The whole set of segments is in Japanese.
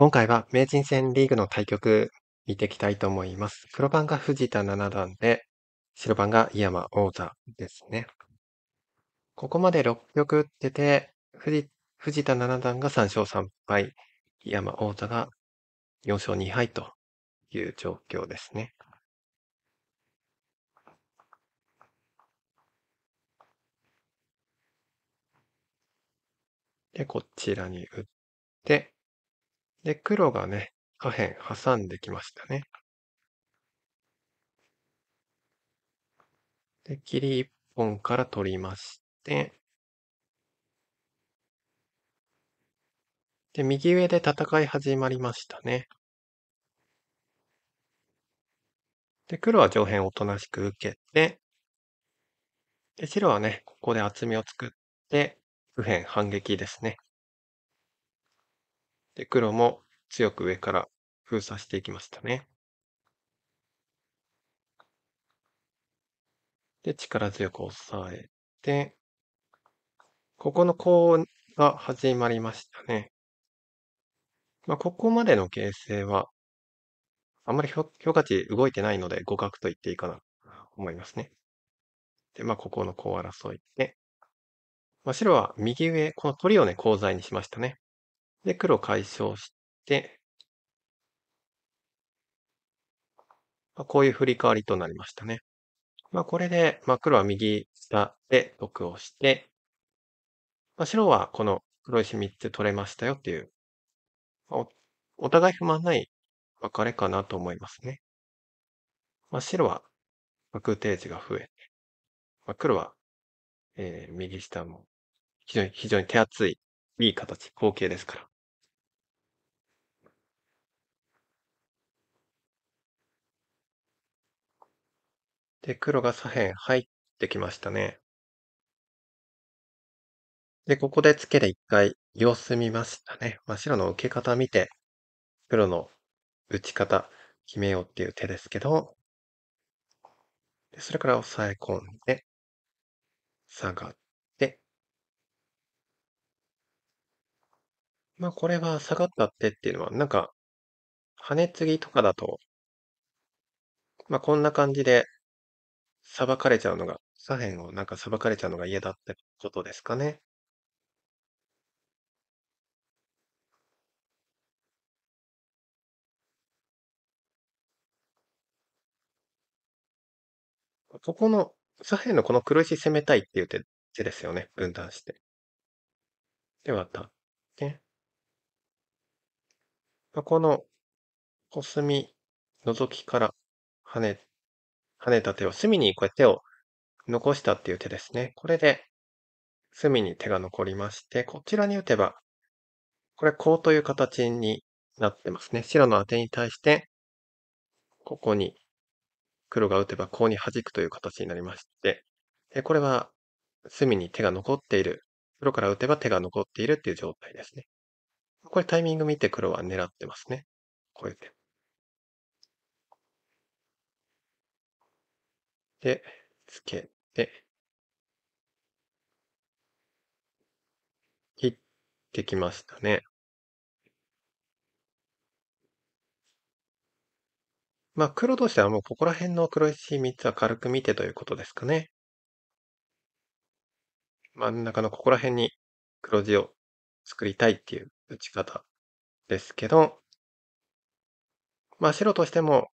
今回は名人戦リーグの対局見ていきたいと思います。黒番が藤田七段で、白番が井山王座ですね。ここまで6局打ってて、藤藤田七段が3勝3敗、井山王座が4勝2敗という状況ですね。で、こちらに打って、で、黒がね、下辺挟んできましたね。で、切り1本から取りまして、で、右上で戦い始まりましたね。で、黒は上辺おとなしく受けて、で、白はね、ここで厚みを作って、右辺反撃ですね。で、黒も強く上から封鎖していきましたね。で、力強く押さえて、ここのコが始まりましたね。まあ、ここまでの形勢は、あまり評価値動いてないので、互角と言っていいかなと思いますね。で、まあ、ここのコを争いで、まあ、白は右上、この鳥をね、コウ材にしましたね。で、黒解消して、まあ、こういう振り替わりとなりましたね。まあ、これで、まあ、黒は右下で得をして、まあ、白はこの黒石3つ取れましたよっていう、まあ、おお互い不満ない別れかなと思いますね。まあ、白は空定時が増えて、まあ、黒は、えー、右下も非常に非常に手厚いいい形、後傾ですから。で、黒が左辺入ってきましたね。で、ここでツケで一回様子見ましたね。まあ、白の受け方見て、黒の打ち方決めようっていう手ですけど、でそれから押さえ込んで、下がって、まあこれは下がった手っていうのは、なんか、跳ね継ぎとかだと、まあこんな感じで裁かれちゃうのが左辺をなんか裁かれちゃうのが嫌だってことですかね。ここの左辺のこの黒石攻めたいっていう手手ですよね。分断して。で、また。ね。このコスミ、ノゾキからハね跳ねた手を隅にこうやっ手を残したっていう手ですね。これで隅に手が残りまして、こちらに打てば、これこうという形になってますね。白の当てに対して、ここに黒が打てばこうに弾くという形になりまして、でこれは隅に手が残っている。黒から打てば手が残っているっていう状態ですね。これタイミング見て黒は狙ってますね。こういう手。で、つけて、切ってきましたね。まあ、黒としてはもうここら辺の黒石3つは軽く見てということですかね。真ん中のここら辺に黒地を作りたいっていう打ち方ですけど、まあ白としても、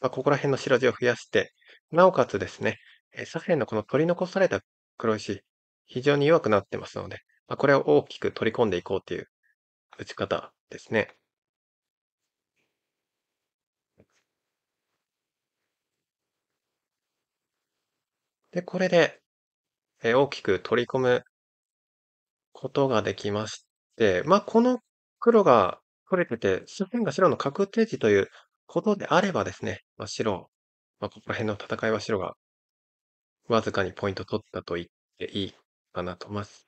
まあ、ここら辺の白地を増やして、なおかつですね、え左辺のこの取り残された黒石、非常に弱くなってますので、まあ、これを大きく取り込んでいこうという打ち方ですね。で、これで、えー、大きく取り込むことができまして、まあ、この黒が取れてて、左辺が白の確定値ということであればですね、まあ、白まあ、ここら辺の戦いは白がわずかにポイント取ったと言っていいかなと、ます。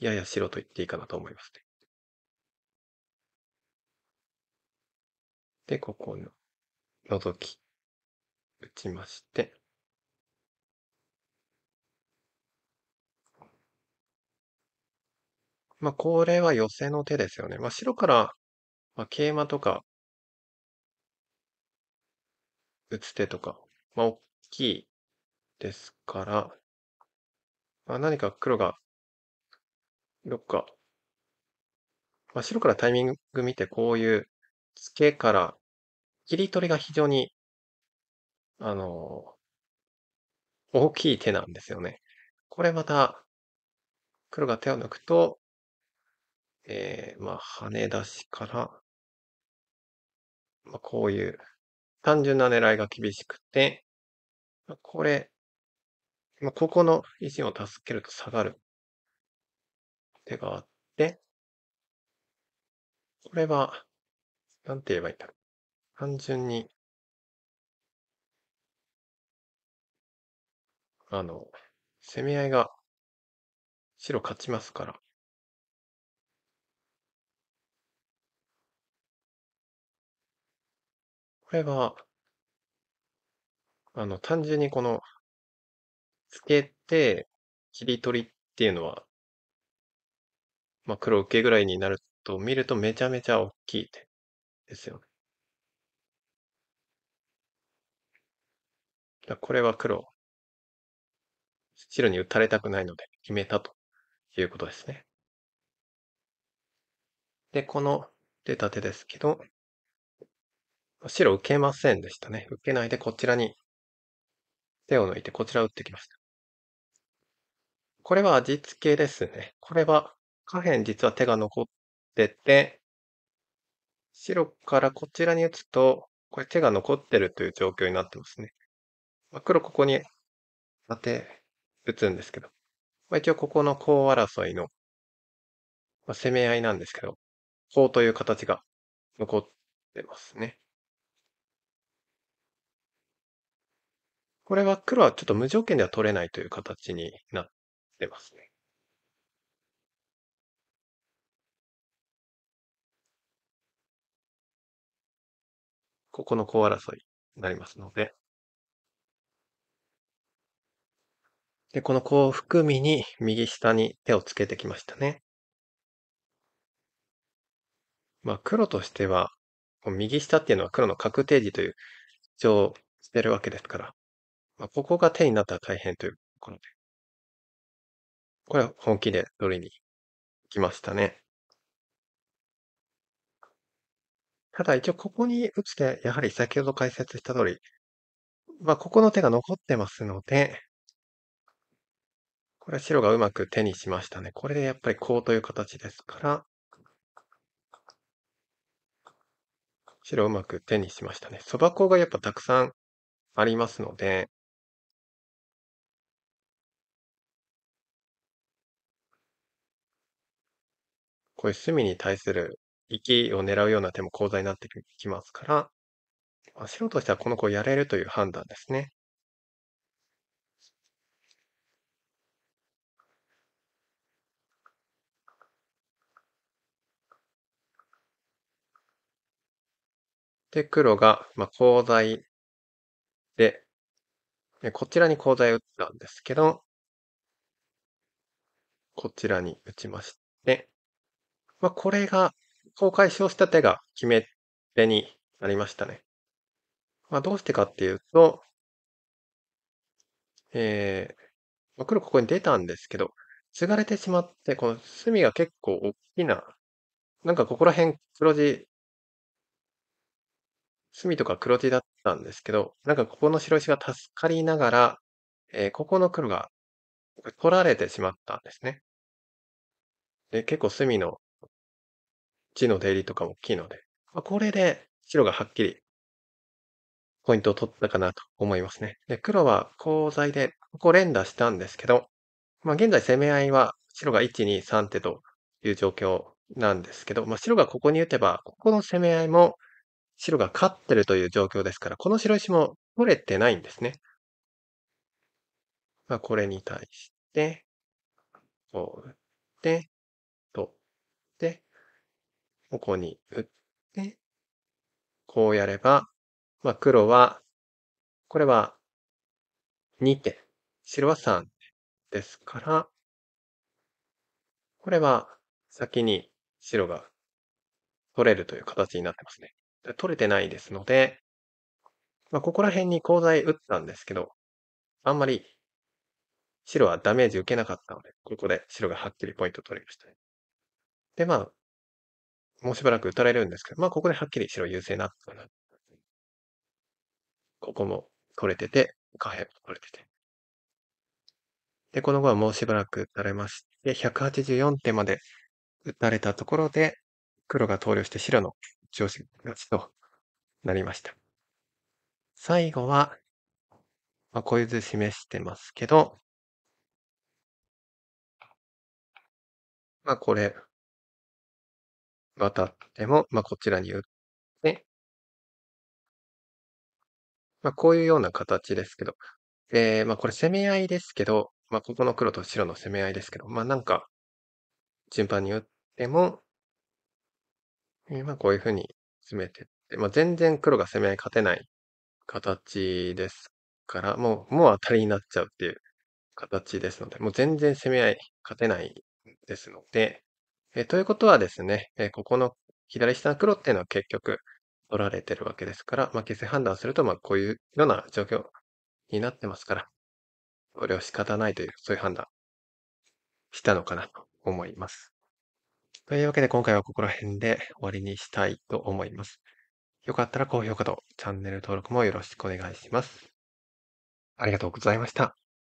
やや白と言っていいかなと思いますね。で、ここの、覗き、打ちまして、まあ、これは寄せの手ですよね。まあ、白から、まあ、桂馬とか、打つ手とか、まあ、大きいですから、まあ、何か黒が、どっか、まあ、白からタイミング見て、こういうツケから、切り取りが非常に、あのー、大きい手なんですよね。これまた、黒が手を抜くと、えー、まあ、跳ね出しから、まあ、こういう単純な狙いが厳しくて、これ、まあ、ここの維新を助けると下がる手があって、これは、なんて言えばいいんだろう。単純に、あの、攻め合いが白勝ちますから、れは、あの、単純にこの、つけて、切り取りっていうのは、まあ、黒受けぐらいになると、見るとめちゃめちゃ大きい手ですよね。だこれは黒、白に打たれたくないので決めたということですね。で、この出た手ですけど、白受けませんでしたね。受けないでこちらに手を抜いてこちら打ってきました。これは味付けですね。これは下辺実は手が残ってて、白からこちらに打つと、これ手が残ってるという状況になってますね。まあ、黒ここに当て打つんですけど、まあ、一応ここの高争いの、まあ、攻め合いなんですけど、コという形が残ってますね。これは黒はちょっと無条件では取れないという形になってますね。ここのコ争いになりますので。で、この子を含みに右下に手をつけてきましたね。まあ黒としては、右下っていうのは黒の確定時という一応、してるわけですから、まあ、ここが手になったら大変というところで。これは本気で取りに行きましたね。ただ一応ここに打つ手、やはり先ほど解説した通り、まあ、ここの手が残ってますので、これは白がうまく手にしましたね。これでやっぱりこうという形ですから、白うまく手にしましたね。そば粉がやっぱたくさんありますので、こういう隅に対する生きを狙うような手も講座になってきますから、まあ、白としてはこの子をやれるという判断ですね。で、黒が、まあ、鋼材で、こちらに鋼材を打ったんですけど、こちらに打ちまして、まあ、これが、公開解消した手が決め手になりましたね。まあ、どうしてかっていうと、えー、まあ、黒ここに出たんですけど、継がれてしまって、この隅が結構大きな、なんかここら辺黒地、隅とか黒地だったんですけど、なんかここの白石が助かりながら、えー、ここの黒が取られてしまったんですね。で結構隅の地の出入りとかも大きいので、まあ、これで白がはっきりポイントを取ったかなと思いますね。で、黒はコウ材で、ここ連打したんですけど、まあ現在攻め合いは白が1、2、3手という状況なんですけど、まあ白がここに打てば、ここの攻め合いも白が勝ってるという状況ですから、この白石も取れてないんですね。まあこれに対して、こう打って、ここに打って、こうやれば、まあ、黒は、これは2点、白は3点ですから、これは先に白が取れるという形になってますね。取れてないですので、まあ、ここら辺にコウ材打ったんですけど、あんまり白はダメージ受けなかったので、ここで白がはっきりポイント取りましたね。で、まあ、もうしばらく打たれるんですけど、まあ、ここではっきり白優勢な。ここも取れてて、下辺も取れてて。で、この後はもうしばらく打たれまして、184手まで打たれたところで、黒が投了して白の調子勝ちとなりました。最後は、まあ、こういう図示してますけど、まあこれ、渡っても、ま、こちらに打って。ま、こういうような形ですけど、で、ま、これ攻め合いですけど、ま、ここの黒と白の攻め合いですけど、ま、なんか、順番に打ってもええ、ま、こういうふうに詰めてって、ま、全然黒が攻め合い勝てない形ですから、もうもう当たりになっちゃうっていう形ですので、もう全然攻め合い勝てないですのでえということはですね、えここの左下の黒っていうのは結局取られてるわけですから、まあ、形勢判断すると、まあ、こういうような状況になってますから、これは仕方ないという、そういう判断したのかなと思います。というわけで今回はここら辺で終わりにしたいと思います。よかったら高評価とチャンネル登録もよろしくお願いします。ありがとうございました。